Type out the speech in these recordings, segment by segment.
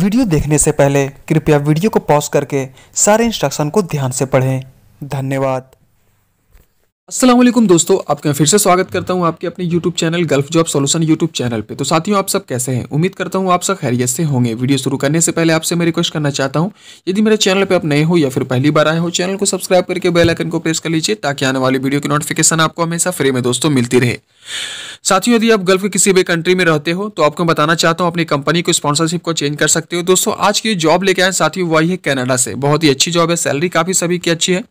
video देखने से पहले कृपया वीडियो को पॉज करके सारे इंस्ट्रक्शन को ध्यान से पढ़ें धन्यवाद असलम दोस्तों आपका फिर से स्वागत करता हूं आपके अपने YouTube channel gulf job solution YouTube channel पे तो साथियों आप सब कैसे हैं उम्मीद करता हूं आप सब खैरियत से होंगे वीडियो शुरू करने से पहले आपसे मैं रिक्वेस्ट करना चाहता हूं यदि मेरे चैनल पे आप नए हो या फिर पहली बार आए हो चैनल को सब्सक्राइब करके बेल आइकन को प्रेस कर लीजिए ताकि आने वाली वीडियो की नोटिफिकेशन आपको हमेशा फ्री में दोस्तों मिलती रहे साथियों यदि आप गल्फ के किसी भी कंट्री में रहते हो तो आपको बताना चाहता हूँ अपनी कंपनी को स्पॉन्सरशिप को चेंज कर सकते हो दोस्तों आज की जॉब लेके आए साथियों वही है कनाडा से बहुत ही अच्छी जॉब है सैलरी काफ़ी सभी की अच्छी है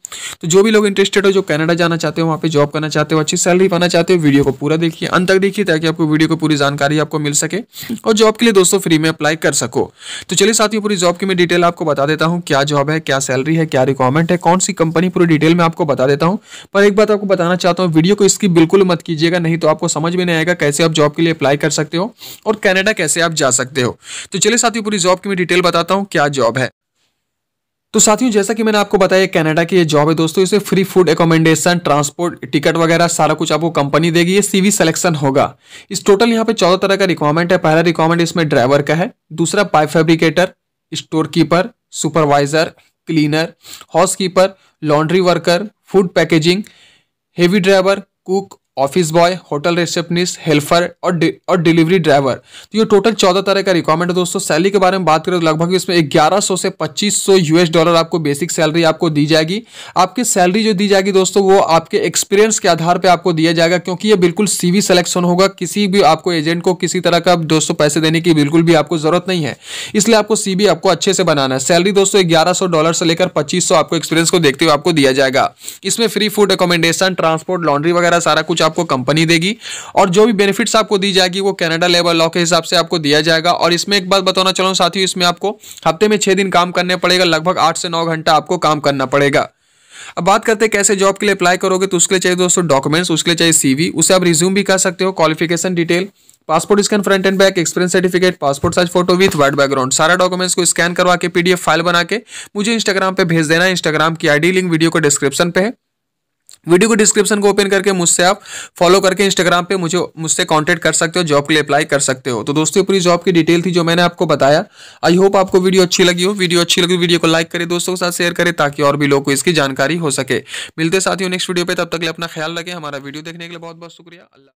तो जो भी लोग इंटरेस्टेड हो जो कनाडा जाना चाहते हो वहाँ पे जॉब करना चाहते हो अच्छी सैलरी पाना चाहते हो वीडियो को पूरा देखिए अंत तक देखिए ताकि आपको वीडियो को पूरी जानकारी आपको मिल सके और जॉब के लिए दोस्तों फ्री में अप्लाई कर सको तो चलिए साथियों पूरी जॉब की मैं डिटेल आपको बता देता हूँ क्या जॉब है क्या सैलरी है क्या रिक्वायरमेंट है कौन सी कंपनी पूरी डिटेल में आपको बता देता हूँ पर एक बात आपको बताना चाहता हूँ वीडियो को इसकी बिल्कुल मत कीजिएगा नहीं तो आपको समझ में नहीं आएगा कैसे आप जॉब के लिए अप्लाई कर सकते हो और कैनेडा कैसे आप जा सकते हो तो चलिए साथियों पूरी जॉब की मैं डिटेल बताता हूँ क्या जॉब है तो साथियों जैसा कि मैंने आपको बताया कनाडा की ये जॉब है दोस्तों इसे free food accommodation transport ticket वगैरह सारा कुछ आपको कंपनी देगी ये सीवी सिलेक्शन होगा इस टोटल यहाँ पे चौदह तरह का रिक्वायरमेंट है पहला रिक्वायरमेंट इसमें ड्राइवर का है दूसरा pipe fabricator storekeeper supervisor cleaner housekeeper laundry worker food packaging heavy driver cook office boy hotel receptionist helper और डि, और डिलीवरी ड्राइवर तो ये टोटल चौदह तरह का रिक्वायरमेंट है दोस्तों सैलरी के बारे में बात करें तो लगभग इसमें ग्यारह सौ से पच्चीस सौ यूएस डॉलर आपको बेसिक सैलरी आपको दी जाएगी आपकी सैलरी जो दी जाएगी दोस्तों वो आपके एक्सपीरियंस के आधार पर आपको दिया जाएगा क्योंकि ये बिल्कुल सीवी सिलेक्शन होगा किसी भी आपको एजेंट को किसी तरह का दोस्तों पैसे देने की बिल्कुल भी आपको जरूरत नहीं है इसलिए आपको सीवी आपको अच्छे से बनाना है सैलरी दोस्तों ग्यारह डॉलर से लेकर पच्चीस आपको एक्सपीरियंस को देखते हुए आपको दिया जाएगा इसमें free food accommodation transport laundry वगैरह सारा कुछ कुछ आपको कंपनी देगी और जो भी बेनिफिट्स आपको दी जाएगी वो कनाडा लेबर लॉ के हिसाब से आपको दिया जाएगा और इसमें एक बात बताना चलो साथियों इसमें आपको हफ्ते में छः दिन काम करने पड़ेगा लगभग आठ से नौ घंटा आपको काम करना पड़ेगा अब बात करते हैं कैसे जॉब के लिए अप्लाई करोगे तो उसके लिए चाहिए दोस्तों डॉक्यूमेंट्स उसके लिए चाहिए सीवी उसे आप रिज्यूम भी कर सकते हो qualification detail passport scan front and back experience certificate passport size photo with white background सारा डॉक्यूमेंट्स को स्कैन करवा के पीडीएफ फाइल बना के मुझे इंस्टाग्राम पे भेज देना इंस्टाग्राम की आईडी लिंक वीडियो को डिस्क्रिप्शन पे है वीडियो को डिस्क्रिप्शन को ओपन करके मुझसे आप फॉलो करके इंस्टाग्राम पे मुझे मुझसे कांटेक्ट कर सकते हो जॉब के लिए अप्लाई कर सकते हो तो दोस्तों पूरी जॉब की डिटेल थी जो मैंने आपको बताया आई होप आपको वीडियो अच्छी लगी हो वीडियो अच्छी लगी वीडियो को लाइक करें दोस्तों के साथ शेयर करें ताकि और भी लोग को इसकी जानकारी हो सके मिलते साथियों नेक्स्ट वीडियो पर तब तक अपना ख्याल रखें हमारा वीडियो देखने के लिए बहुत बहुत शुक्रिया अल्लाह